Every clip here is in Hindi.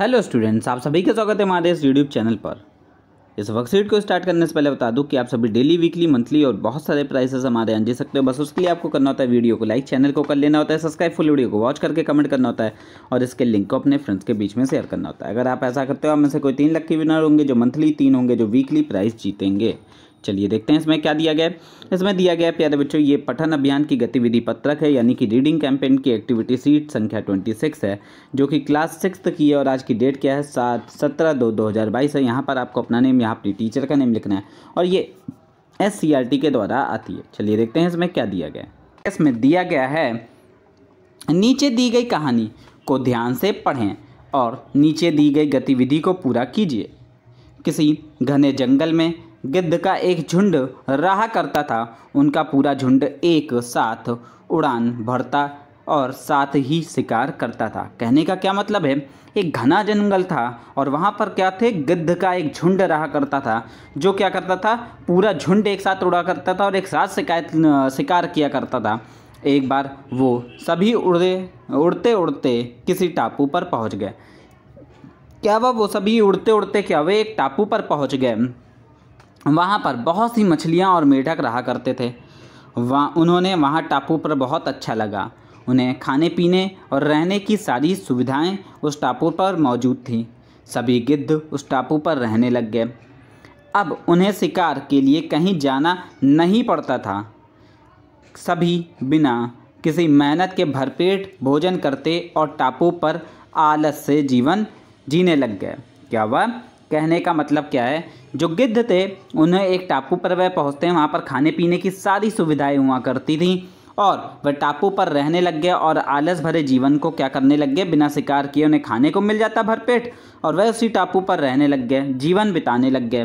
हेलो स्टूडेंट्स आप सभी का स्वागत है हमारे इस यूट्यूब चैनल पर इस वर्कशीट को स्टार्ट करने से पहले बता दूं कि आप सभी डेली वीकली मंथली और बहुत सारे प्राइसेस हमारे यहाँ जी सकते हो बस उसके लिए आपको करना होता है वीडियो को लाइक चैनल को कर लेना होता है सब्सक्राइब फुल वीडियो को वॉच करके कमेंट करना होता है और इसके लिंक को अपने फ्रेंड्स के बीच में शेयर करना होता है अगर आप ऐसा करते हो आप में से कोई तीन लक्की विनर होंगे जो मंथली तीन होंगे जो वीकली प्राइस जीतेंगे चलिए देखते हैं इसमें क्या दिया गया है इसमें दिया गया है प्यारे बच्चों ये पठन अभियान की गतिविधि पत्रक है यानी कि रीडिंग कैंपेन की एक्टिविटी सीट संख्या ट्वेंटी सिक्स है जो कि क्लास सिक्स की है और आज की डेट क्या है सात सत्रह दो दो हज़ार बाईस है यहाँ पर आपको अपना नेम यहाँ अपनी टीचर का नेम लिखना है और ये एस के द्वारा आती है चलिए देखते हैं इसमें क्या दिया गया है इसमें दिया गया है नीचे दी गई कहानी को ध्यान से पढ़ें और नीचे दी गई गतिविधि को पूरा कीजिए किसी घने जंगल में गिद्ध का एक झुंड रहा करता था उनका पूरा झुंड एक साथ उड़ान भरता और साथ ही शिकार करता था कहने का क्या मतलब है एक घना जंगल था और वहाँ पर क्या थे गिद्ध का एक झुंड रहा करता था जो क्या करता था पूरा झुंड एक साथ उड़ा करता था और एक साथ शिकायत शिकार किया करता था एक बार वो सभी उड़े उड़ते उड़ते किसी टापू पर पहुँच गए क्या वह वो सभी उड़ते उड़ते क्या वे एक टापू पर पहुँच गए वहाँ पर बहुत सी मछलियाँ और मेढक रहा करते थे वहाँ उन्होंने वहाँ टापू पर बहुत अच्छा लगा उन्हें खाने पीने और रहने की सारी सुविधाएं उस टापू पर मौजूद थीं सभी गिद्ध उस टापू पर रहने लग गए अब उन्हें शिकार के लिए कहीं जाना नहीं पड़ता था सभी बिना किसी मेहनत के भरपेट भोजन करते और टापू पर आलस से जीवन जीने लग गए क्या वह कहने का मतलब क्या है जो गिद्ध थे उन्हें एक टापू पर वह पहुँचते हैं वहाँ पर खाने पीने की सारी सुविधाएँ हुआ करती थीं और वह टापू पर रहने लग गए और आलस भरे जीवन को क्या करने लग गए बिना शिकार किए उन्हें खाने को मिल जाता भरपेट और वह उसी टापू पर रहने लग गए जीवन बिताने लग गए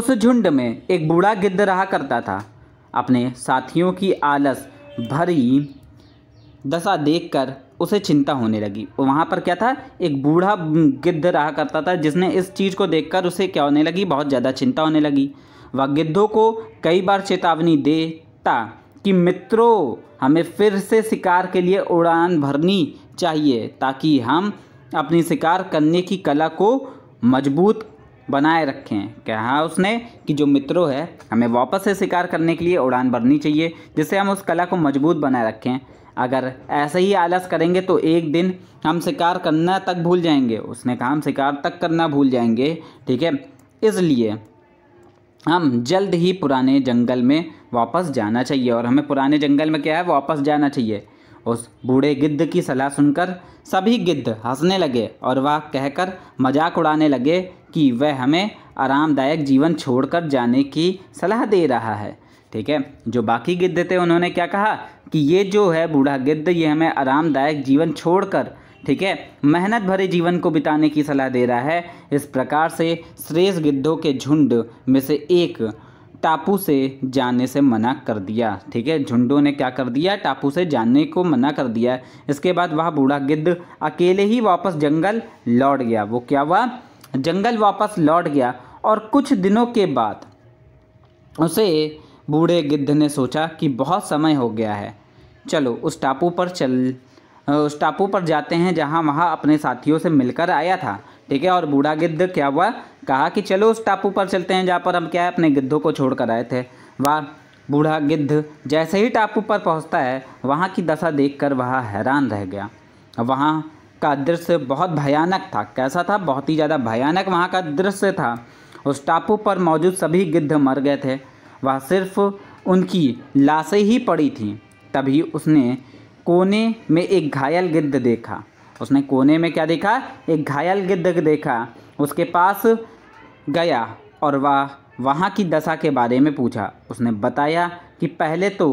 उस झुंड में एक बूढ़ा गिद्ध रहा करता था अपने साथियों की आलस भरी दशा देखकर उसे चिंता होने लगी वहाँ पर क्या था एक बूढ़ा गिद्ध रहा करता था जिसने इस चीज़ को देखकर उसे क्या होने लगी बहुत ज़्यादा चिंता होने लगी वह गिद्धों को कई बार चेतावनी देता कि मित्रों हमें फिर से शिकार के लिए उड़ान भरनी चाहिए ताकि हम अपनी शिकार करने की कला को मजबूत बनाए रखें कहा उसने कि जो मित्रों है हमें वापस से शिकार करने के लिए उड़ान भरनी चाहिए जिससे हम उस कला को मजबूत बनाए रखें अगर ऐसे ही आलस करेंगे तो एक दिन हम शिकार करना तक भूल जाएंगे उसने कहा हम शिकार तक करना भूल जाएंगे ठीक है इसलिए हम जल्द ही पुराने जंगल में वापस जाना चाहिए और हमें पुराने जंगल में क्या है वापस जाना चाहिए उस बूढ़े गिद्ध की सलाह सुनकर सभी गिद्ध हंसने लगे और वह कहकर मजाक उड़ाने लगे कि वह हमें आरामदायक जीवन छोड़कर जाने की सलाह दे रहा है ठीक है जो बाकी गिद्ध थे उन्होंने क्या कहा कि ये जो है बूढ़ा गिद्ध ये हमें आरामदायक जीवन छोड़कर ठीक है मेहनत भरे जीवन को बिताने की सलाह दे रहा है इस प्रकार से श्रेष्ठ गिद्धों के झुंड में से एक टापू से जाने से मना कर दिया ठीक है झुंडों ने क्या कर दिया टापू से जाने को मना कर दिया इसके बाद वह बूढ़ा गिद्ध अकेले ही वापस जंगल लौट गया वो क्या हुआ जंगल वापस लौट गया और कुछ दिनों के बाद उसे बूढ़े गिद्ध ने सोचा कि बहुत समय हो गया है चलो उस टापू पर चल उस टापू पर जाते हैं जहाँ वहाँ अपने साथियों से मिलकर आया था ठीक है और बूढ़ा गिद्ध क्या हुआ कहा कि चलो उस टापू पर चलते हैं जहाँ पर हम क्या है अपने गिद्धों को छोड़ कर आए थे वाह बूढ़ा गिद्ध जैसे ही टापू पर पहुँचता है वहाँ की दशा कर वहाँ हैरान रह गया वहाँ का दृश्य बहुत भयानक था कैसा था बहुत ही ज़्यादा भयानक वहाँ का दृश्य था उस टापू पर मौजूद सभी गिद्ध मर गए थे वह सिर्फ उनकी लाशें ही पड़ी थीं तभी उसने कोने में एक घायल गिद्ध देखा उसने कोने में क्या देखा एक घायल गिद्ध देखा उसके पास गया और वह वहाँ की दशा के बारे में पूछा उसने बताया कि पहले तो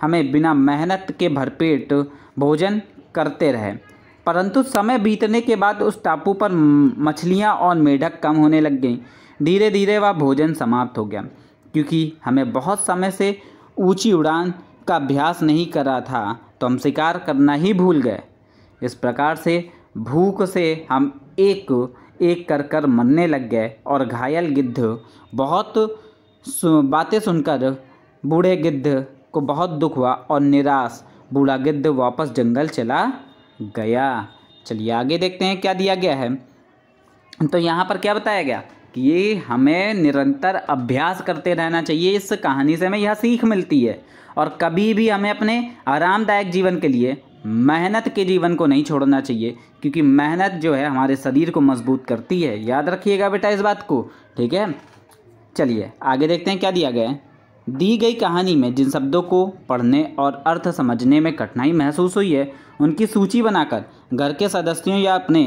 हमें बिना मेहनत के भरपेट भोजन करते रहे परंतु समय बीतने के बाद उस टापू पर मछलियाँ और मेढक कम होने लग गईं धीरे धीरे वह भोजन समाप्त हो गया क्योंकि हमें बहुत समय से ऊंची उड़ान का अभ्यास नहीं करा था तो हम शिकार करना ही भूल गए इस प्रकार से भूख से हम एक एक कर कर मरने लग गए और घायल गिद्ध बहुत सु, बातें सुनकर बूढ़े गिद्ध को बहुत दुख हुआ और निराश बूढ़ा गिद्ध वापस जंगल चला गया चलिए आगे देखते हैं क्या दिया गया है तो यहाँ पर क्या बताया गया कि ये हमें निरंतर अभ्यास करते रहना चाहिए इस कहानी से हमें यह सीख मिलती है और कभी भी हमें अपने आरामदायक जीवन के लिए मेहनत के जीवन को नहीं छोड़ना चाहिए क्योंकि मेहनत जो है हमारे शरीर को मजबूत करती है याद रखिएगा बेटा इस बात को ठीक है चलिए आगे देखते हैं क्या दिया गया है दी गई कहानी में जिन शब्दों को पढ़ने और अर्थ समझने में कठिनाई महसूस हुई है उनकी सूची बनाकर घर के सदस्यों या अपने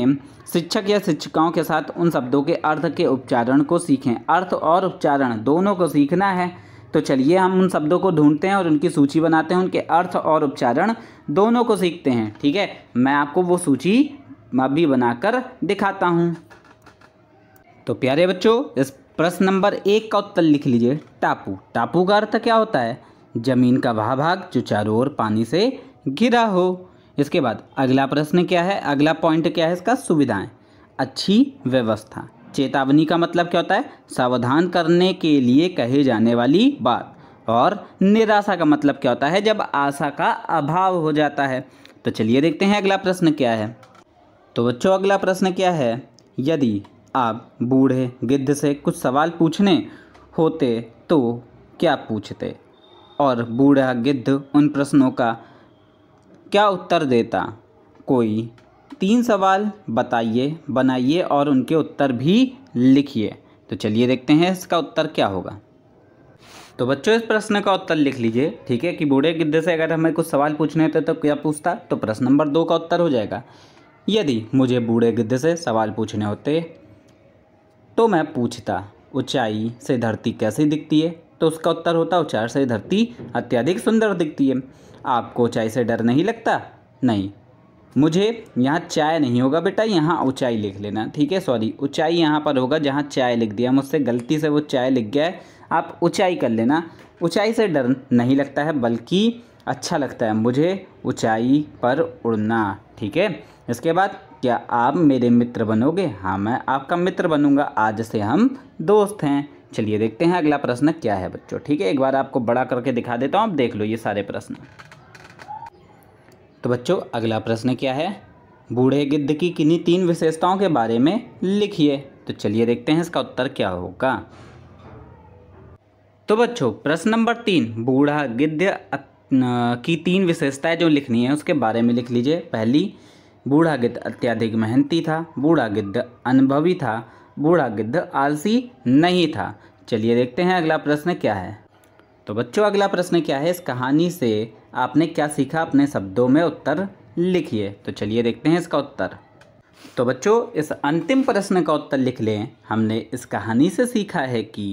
शिक्षक या शिक्षिकाओं के साथ उन शब्दों के अर्थ के उच्चारण को सीखें अर्थ और उच्चारण दोनों को सीखना है तो चलिए हम उन शब्दों को ढूंढते हैं और उनकी सूची बनाते हैं उनके अर्थ और उच्चारण दोनों को सीखते हैं ठीक है मैं आपको वो सूची अभी बनाकर दिखाता हूँ तो प्यारे बच्चों इस प्रश्न नंबर एक का उत्तर लिख लीजिए टापू टापू का अर्थ क्या होता है जमीन का वह भाग जो चारों ओर पानी से घिरा हो इसके बाद अगला प्रश्न क्या है अगला पॉइंट क्या है इसका सुविधाएं अच्छी व्यवस्था चेतावनी का मतलब क्या होता है सावधान करने के लिए कहे जाने वाली बात और निराशा का मतलब क्या होता है जब आशा का अभाव हो जाता है तो चलिए देखते हैं अगला प्रश्न क्या है तो बच्चों अगला प्रश्न क्या है यदि आप बूढ़े गिद्ध से कुछ सवाल पूछने होते तो क्या पूछते और बूढ़ा गिद्ध उन प्रश्नों का क्या उत्तर देता कोई तीन सवाल बताइए बनाइए और उनके उत्तर भी लिखिए तो चलिए देखते हैं इसका उत्तर क्या होगा तो बच्चों इस प्रश्न का उत्तर लिख लीजिए ठीक है कि बूढ़े गिद्धे से अगर हमें कुछ सवाल पूछने होते तो क्या पूछता तो प्रश्न नंबर दो का उत्तर हो जाएगा यदि मुझे बूढ़े गिद्ध से सवाल पूछने होते तो मैं पूछता ऊंचाई से धरती कैसी दिखती है तो उसका उत्तर होता ऊंचाई से धरती अत्यधिक सुंदर दिखती है आपको ऊंचाई से डर नहीं लगता नहीं मुझे यहाँ चाय नहीं होगा बेटा यहाँ ऊंचाई लिख लेना ठीक है सॉरी ऊंचाई यहाँ पर होगा जहाँ चाय लिख दिया मुझसे गलती से वो चाय लिख गया है आप ऊंचाई कर लेना ऊंचाई से डर नहीं लगता है बल्कि अच्छा लगता है मुझे ऊंचाई पर उड़ना ठीक है इसके बाद क्या आप मेरे मित्र बनोगे हाँ मैं आपका मित्र बनूँगा आज से हम दोस्त हैं चलिए देखते हैं अगला प्रश्न क्या है बच्चों ठीक है एक बार आपको बड़ा करके दिखा देता हूँ आप देख लो ये सारे प्रश्न तो बच्चों अगला प्रश्न क्या है बूढ़े गिद्ध की किन्हीं तीन विशेषताओं के बारे में लिखिए तो चलिए देखते हैं इसका उत्तर क्या होगा तो बच्चों प्रश्न नंबर तीन बूढ़ा गिद्ध की तीन विशेषताएं जो लिखनी है उसके बारे में लिख लीजिए पहली बूढ़ा गिद्ध अत्यधिक मेहनती था बूढ़ा गिद्ध अनुभवी था बूढ़ा गिद्ध आलसी नहीं था चलिए देखते हैं अगला प्रश्न क्या है तो बच्चों अगला प्रश्न क्या है इस कहानी से आपने क्या सीखा अपने शब्दों में उत्तर लिखिए तो चलिए देखते हैं इसका उत्तर तो बच्चों इस अंतिम प्रश्न का उत्तर लिख लें हमने इस कहानी से सीखा है कि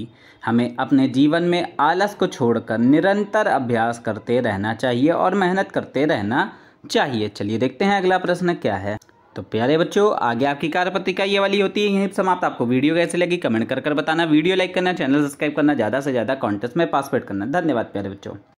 हमें अपने जीवन में आलस को छोड़कर निरंतर अभ्यास करते रहना चाहिए और मेहनत करते रहना चाहिए चलिए देखते हैं अगला प्रश्न क्या है तो प्यारे बच्चों आगे आपकी कार्य पत्रिका ये वाली होती है यहीं समाप्त आपको वीडियो कैसे लगी कमेंट कर कर बताना वीडियो लाइक करना चैनल सब्सक्राइब करना ज़्यादा से ज़्यादा कॉन्टेस्ट में पार्टिसिपेट करना धन्यवाद प्यारे बच्चों